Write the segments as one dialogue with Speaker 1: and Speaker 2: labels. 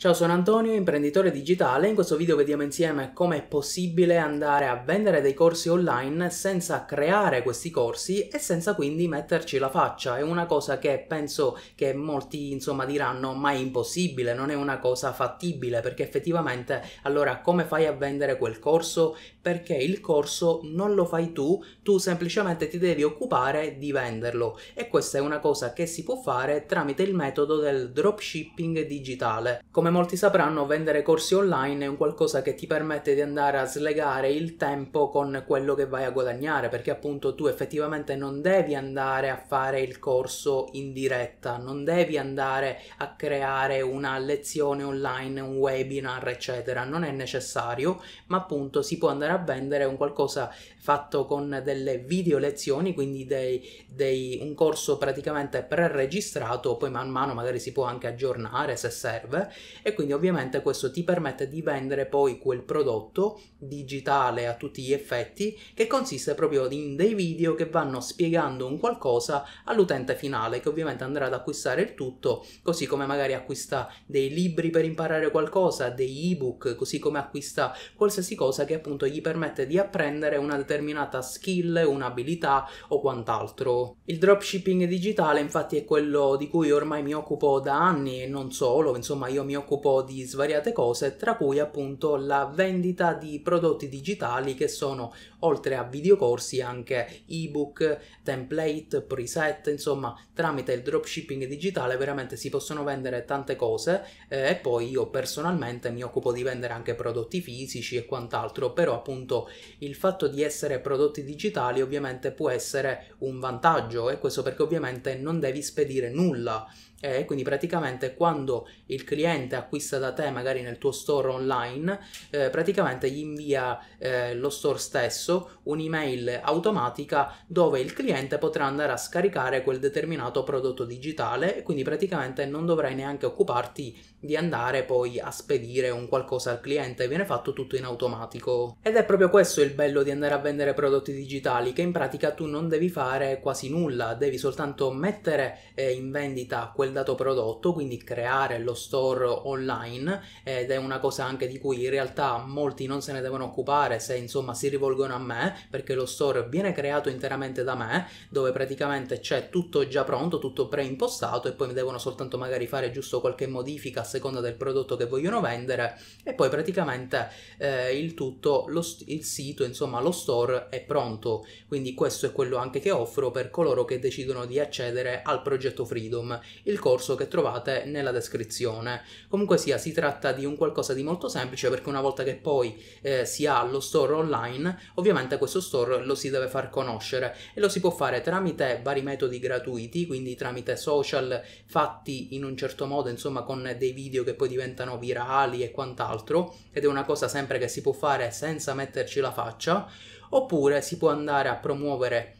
Speaker 1: Ciao sono Antonio, imprenditore digitale in questo video vediamo insieme come è possibile andare a vendere dei corsi online senza creare questi corsi e senza quindi metterci la faccia. È una cosa che penso che molti insomma diranno ma è impossibile, non è una cosa fattibile perché effettivamente allora come fai a vendere quel corso? Perché il corso non lo fai tu, tu semplicemente ti devi occupare di venderlo e questa è una cosa che si può fare tramite il metodo del dropshipping digitale. Come come molti sapranno, vendere corsi online è un qualcosa che ti permette di andare a slegare il tempo con quello che vai a guadagnare, perché appunto tu effettivamente non devi andare a fare il corso in diretta, non devi andare a creare una lezione online, un webinar, eccetera, non è necessario, ma appunto si può andare a vendere un qualcosa fatto con delle video lezioni, quindi dei, dei, un corso praticamente pre-registrato, poi man mano magari si può anche aggiornare se serve e quindi ovviamente questo ti permette di vendere poi quel prodotto digitale a tutti gli effetti che consiste proprio in dei video che vanno spiegando un qualcosa all'utente finale che ovviamente andrà ad acquistare il tutto così come magari acquista dei libri per imparare qualcosa, dei ebook, così come acquista qualsiasi cosa che appunto gli permette di apprendere una determinata skill, un'abilità o quant'altro. Il dropshipping digitale infatti è quello di cui ormai mi occupo da anni e non solo, insomma io mi occupo occupò di svariate cose, tra cui appunto la vendita di prodotti digitali che sono oltre a videocorsi anche ebook, template, preset, insomma tramite il dropshipping digitale veramente si possono vendere tante cose eh, e poi io personalmente mi occupo di vendere anche prodotti fisici e quant'altro, però appunto il fatto di essere prodotti digitali ovviamente può essere un vantaggio e questo perché ovviamente non devi spedire nulla. Eh, e quindi praticamente quando il cliente acquista da te magari nel tuo store online, eh, praticamente gli invia eh, lo store stesso adesso un'email automatica dove il cliente potrà andare a scaricare quel determinato prodotto digitale e quindi praticamente non dovrai neanche occuparti di andare poi a spedire un qualcosa al cliente, viene fatto tutto in automatico. Ed è proprio questo il bello di andare a vendere prodotti digitali, che in pratica tu non devi fare quasi nulla, devi soltanto mettere eh, in vendita quel dato prodotto, quindi creare lo store online ed è una cosa anche di cui in realtà molti non se ne devono occupare se insomma si rivolgono a a me, perché lo store viene creato interamente da me, dove praticamente c'è tutto già pronto, tutto preimpostato e poi mi devono soltanto magari fare giusto qualche modifica a seconda del prodotto che vogliono vendere e poi praticamente eh, il tutto, lo, il sito, insomma lo store è pronto. Quindi questo è quello anche che offro per coloro che decidono di accedere al progetto Freedom, il corso che trovate nella descrizione. Comunque sia, si tratta di un qualcosa di molto semplice perché una volta che poi eh, si ha lo store online, ovviamente Ovviamente questo store lo si deve far conoscere e lo si può fare tramite vari metodi gratuiti, quindi tramite social fatti in un certo modo, insomma con dei video che poi diventano virali e quant'altro, ed è una cosa sempre che si può fare senza metterci la faccia, oppure si può andare a promuovere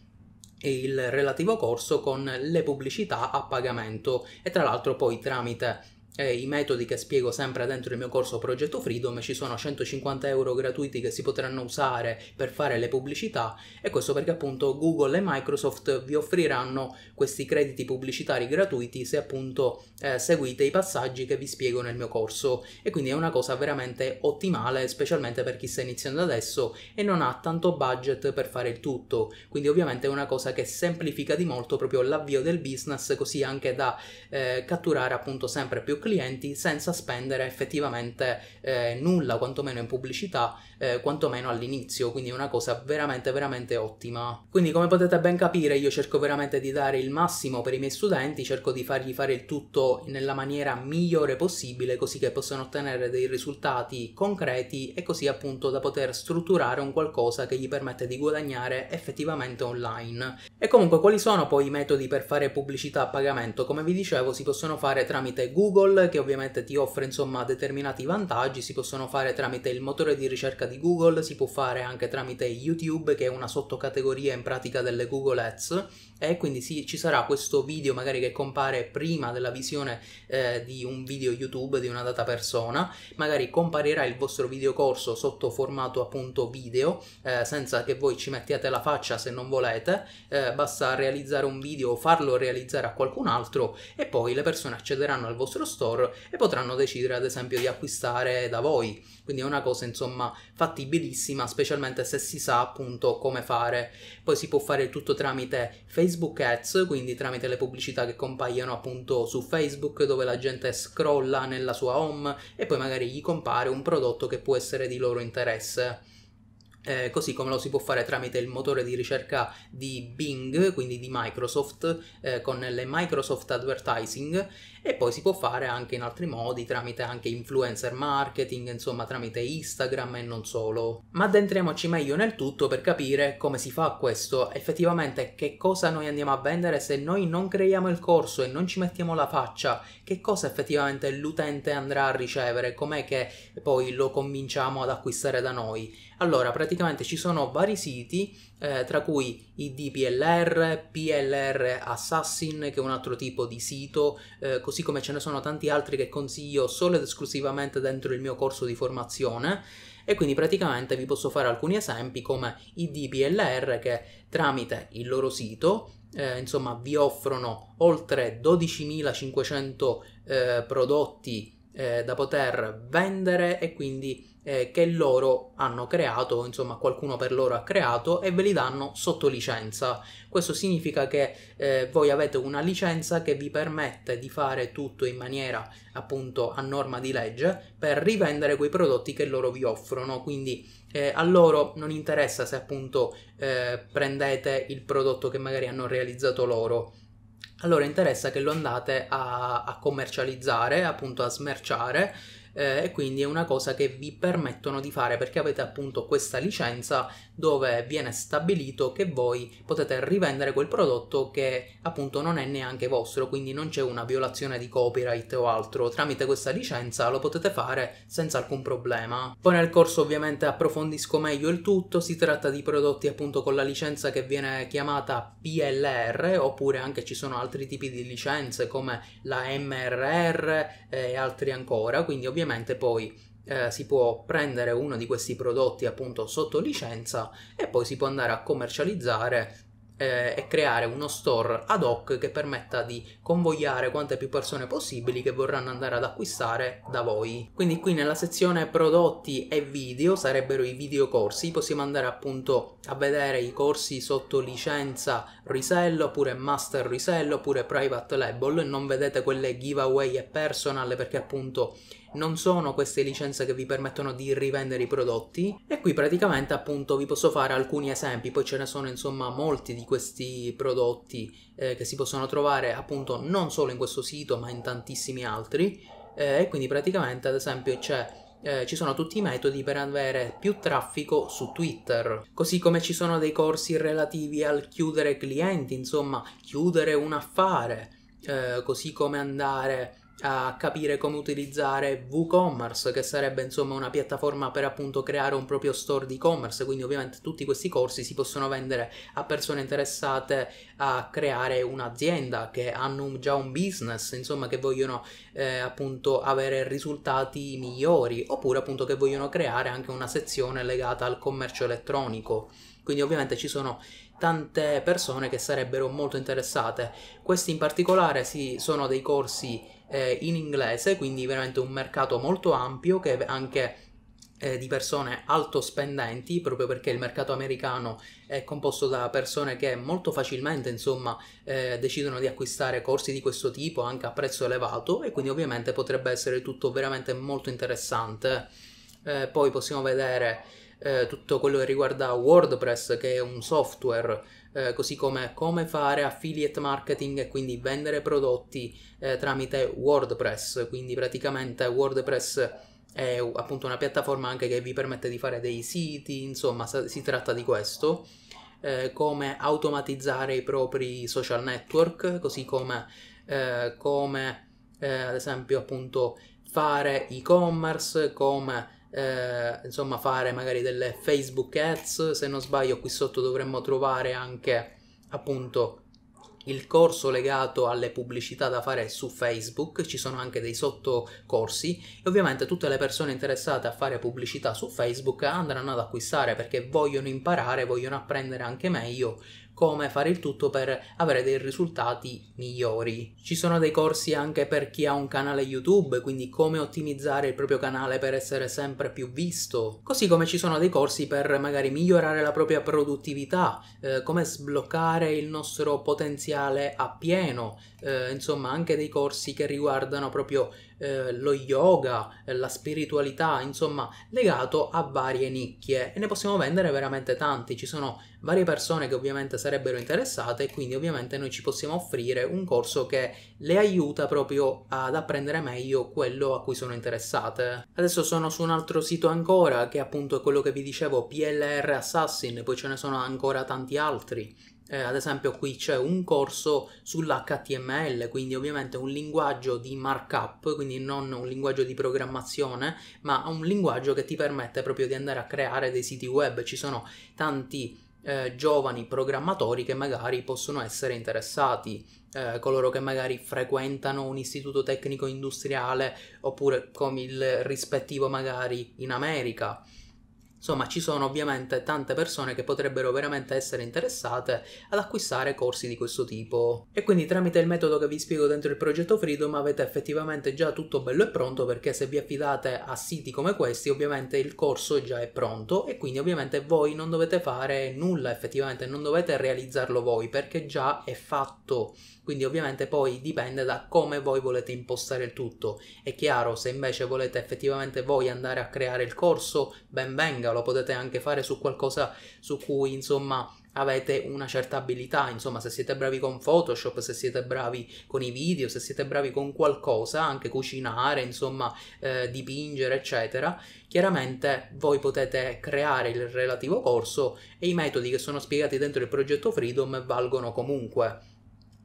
Speaker 1: il relativo corso con le pubblicità a pagamento e tra l'altro poi tramite eh, i metodi che spiego sempre dentro il mio corso Progetto Freedom, ci sono 150 euro gratuiti che si potranno usare per fare le pubblicità e questo perché appunto Google e Microsoft vi offriranno questi crediti pubblicitari gratuiti se appunto eh, seguite i passaggi che vi spiego nel mio corso e quindi è una cosa veramente ottimale specialmente per chi sta iniziando adesso e non ha tanto budget per fare il tutto, quindi ovviamente è una cosa che semplifica di molto proprio l'avvio del business così anche da eh, catturare appunto sempre più clienti clienti senza spendere effettivamente eh, nulla, quantomeno in pubblicità, eh, quantomeno all'inizio, quindi è una cosa veramente veramente ottima. Quindi come potete ben capire io cerco veramente di dare il massimo per i miei studenti, cerco di fargli fare il tutto nella maniera migliore possibile così che possano ottenere dei risultati concreti e così appunto da poter strutturare un qualcosa che gli permette di guadagnare effettivamente online. E comunque quali sono poi i metodi per fare pubblicità a pagamento? Come vi dicevo si possono fare tramite Google, che ovviamente ti offre insomma determinati vantaggi, si possono fare tramite il motore di ricerca di Google, si può fare anche tramite YouTube che è una sottocategoria in pratica delle Google Ads e quindi sì, ci sarà questo video magari che compare prima della visione eh, di un video YouTube di una data persona, magari comparirà il vostro videocorso sotto formato appunto video eh, senza che voi ci mettiate la faccia se non volete, eh, basta realizzare un video o farlo realizzare a qualcun altro e poi le persone accederanno al vostro store store e potranno decidere ad esempio di acquistare da voi. Quindi è una cosa insomma fattibilissima, specialmente se si sa appunto come fare. Poi si può fare tutto tramite Facebook Ads, quindi tramite le pubblicità che compaiono appunto su Facebook dove la gente scrolla nella sua home e poi magari gli compare un prodotto che può essere di loro interesse eh, così come lo si può fare tramite il motore di ricerca di Bing, quindi di Microsoft, eh, con le Microsoft Advertising, e poi si può fare anche in altri modi, tramite anche influencer marketing, insomma tramite Instagram e non solo. Ma addentriamoci meglio nel tutto per capire come si fa questo, effettivamente che cosa noi andiamo a vendere se noi non creiamo il corso e non ci mettiamo la faccia, che cosa effettivamente l'utente andrà a ricevere, com'è che poi lo convinciamo ad acquistare da noi allora, praticamente ci sono vari siti, eh, tra cui IDPLR, PLR Assassin, che è un altro tipo di sito, eh, così come ce ne sono tanti altri che consiglio solo ed esclusivamente dentro il mio corso di formazione. E quindi praticamente vi posso fare alcuni esempi come IDPLR che tramite il loro sito eh, insomma vi offrono oltre 12.500 eh, prodotti eh, da poter vendere e quindi eh, che loro hanno creato, insomma qualcuno per loro ha creato e ve li danno sotto licenza. Questo significa che eh, voi avete una licenza che vi permette di fare tutto in maniera appunto a norma di legge per rivendere quei prodotti che loro vi offrono, quindi eh, a loro non interessa se appunto eh, prendete il prodotto che magari hanno realizzato loro allora interessa che lo andate a, a commercializzare, appunto a smerciare eh, e quindi è una cosa che vi permettono di fare perché avete appunto questa licenza dove viene stabilito che voi potete rivendere quel prodotto che appunto non è neanche vostro, quindi non c'è una violazione di copyright o altro, tramite questa licenza lo potete fare senza alcun problema. Poi nel corso ovviamente approfondisco meglio il tutto, si tratta di prodotti appunto con la licenza che viene chiamata PLR oppure anche ci sono altri tipi di licenze come la MRR eh, e altri ancora, quindi ovviamente ovviamente poi eh, si può prendere uno di questi prodotti appunto sotto licenza e poi si può andare a commercializzare eh, e creare uno store ad hoc che permetta di convogliare quante più persone possibili che vorranno andare ad acquistare da voi. Quindi qui nella sezione prodotti e video sarebbero i video corsi, possiamo andare appunto a vedere i corsi sotto licenza resell oppure Master resell oppure Private Label, non vedete quelle giveaway e personal perché appunto non sono queste licenze che vi permettono di rivendere i prodotti e qui praticamente appunto vi posso fare alcuni esempi, poi ce ne sono insomma molti di questi prodotti eh, che si possono trovare appunto non solo in questo sito ma in tantissimi altri eh, e quindi praticamente ad esempio c'è eh, ci sono tutti i metodi per avere più traffico su Twitter, così come ci sono dei corsi relativi al chiudere clienti, insomma chiudere un affare, eh, così come andare a capire come utilizzare WooCommerce, che sarebbe insomma una piattaforma per appunto creare un proprio store di e-commerce, quindi ovviamente tutti questi corsi si possono vendere a persone interessate a creare un'azienda, che hanno già un business, insomma che vogliono eh, appunto avere risultati migliori, oppure appunto che vogliono creare anche una sezione legata al commercio elettronico. Quindi ovviamente ci sono tante persone che sarebbero molto interessate. Questi in particolare sì, sono dei corsi eh, in inglese, quindi veramente un mercato molto ampio che anche eh, di persone alto spendenti, proprio perché il mercato americano è composto da persone che molto facilmente, insomma, eh, decidono di acquistare corsi di questo tipo anche a prezzo elevato e quindi ovviamente potrebbe essere tutto veramente molto interessante. Eh, poi possiamo vedere eh, tutto quello che riguarda WordPress, che è un software eh, così come come fare affiliate marketing e quindi vendere prodotti eh, tramite WordPress, quindi praticamente WordPress è appunto una piattaforma anche che vi permette di fare dei siti, insomma si tratta di questo. Eh, come automatizzare i propri social network, così come, eh, come eh, ad esempio appunto fare e-commerce, come eh, insomma fare magari delle Facebook Ads, se non sbaglio qui sotto dovremmo trovare anche appunto il corso legato alle pubblicità da fare su Facebook, ci sono anche dei sottocorsi e ovviamente tutte le persone interessate a fare pubblicità su Facebook andranno ad acquistare perché vogliono imparare, vogliono apprendere anche meglio come fare il tutto per avere dei risultati migliori. Ci sono dei corsi anche per chi ha un canale YouTube, quindi come ottimizzare il proprio canale per essere sempre più visto, così come ci sono dei corsi per magari migliorare la propria produttività, eh, come sbloccare il nostro potenziale appieno, eh, insomma anche dei corsi che riguardano proprio eh, lo yoga, la spiritualità, insomma legato a varie nicchie e ne possiamo vendere veramente tanti, ci sono varie persone che ovviamente sarebbero interessate e quindi ovviamente noi ci possiamo offrire un corso che le aiuta proprio ad apprendere meglio quello a cui sono interessate. Adesso sono su un altro sito ancora che appunto è quello che vi dicevo PLR Assassin, poi ce ne sono ancora tanti altri. Eh, ad esempio qui c'è un corso sull'HTML, quindi ovviamente un linguaggio di markup, quindi non un linguaggio di programmazione, ma un linguaggio che ti permette proprio di andare a creare dei siti web. Ci sono tanti eh, giovani programmatori che magari possono essere interessati, eh, coloro che magari frequentano un istituto tecnico industriale oppure come il rispettivo magari in America. Insomma, ci sono ovviamente tante persone che potrebbero veramente essere interessate ad acquistare corsi di questo tipo. E quindi tramite il metodo che vi spiego dentro il progetto Freedom avete effettivamente già tutto bello e pronto perché se vi affidate a siti come questi ovviamente il corso già è pronto e quindi ovviamente voi non dovete fare nulla effettivamente, non dovete realizzarlo voi perché già è fatto. Quindi ovviamente poi dipende da come voi volete impostare il tutto. È chiaro, se invece volete effettivamente voi andare a creare il corso, ben venga tecnica, lo potete anche fare su qualcosa su cui insomma avete una certa abilità, insomma se siete bravi con Photoshop, se siete bravi con i video, se siete bravi con qualcosa, anche cucinare, insomma eh, dipingere, eccetera, chiaramente voi potete creare il relativo corso e i metodi che sono spiegati dentro il progetto Freedom valgono comunque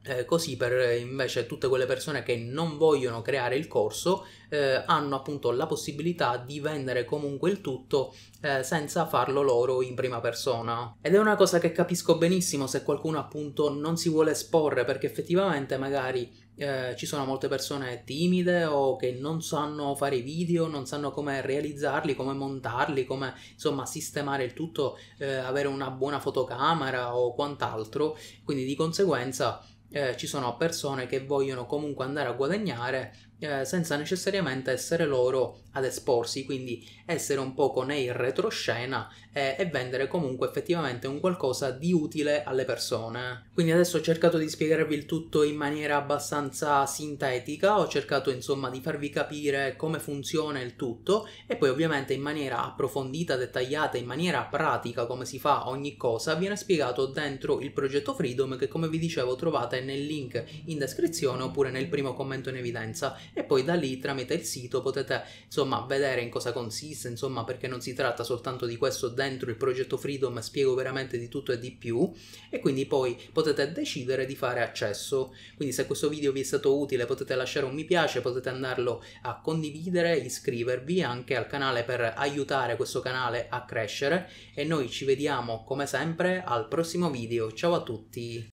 Speaker 1: eh, così per eh, invece tutte quelle persone che non vogliono creare il corso eh, hanno appunto la possibilità di vendere comunque il tutto eh, senza farlo loro in prima persona. Ed è una cosa che capisco benissimo se qualcuno appunto non si vuole esporre perché effettivamente magari eh, ci sono molte persone timide o che non sanno fare i video, non sanno come realizzarli, come montarli, come insomma sistemare il tutto, eh, avere una buona fotocamera o quant'altro, quindi di conseguenza eh, ci sono persone che vogliono comunque andare a guadagnare eh, senza necessariamente essere loro ad esporsi, quindi essere un poco nei retroscena e, eh, e, vendere comunque effettivamente un qualcosa di utile alle persone. Quindi adesso ho cercato di spiegarvi il tutto in maniera abbastanza sintetica, ho cercato insomma di farvi capire come funziona il tutto e poi ovviamente in maniera approfondita, dettagliata, in maniera pratica come si fa ogni cosa, viene spiegato dentro il progetto Freedom che come vi dicevo trovate nel link in descrizione oppure nel primo commento in evidenza e poi da lì tramite il sito potete insomma insomma, vedere in cosa consiste, insomma, perché non si tratta soltanto di questo dentro il progetto Freedom, spiego veramente di tutto e di più e quindi poi potete decidere di fare accesso. Quindi se questo video vi è stato utile potete lasciare un mi piace, potete andarlo a condividere, iscrivervi anche al canale per aiutare questo canale a crescere e noi ci vediamo come sempre al prossimo video. Ciao a tutti!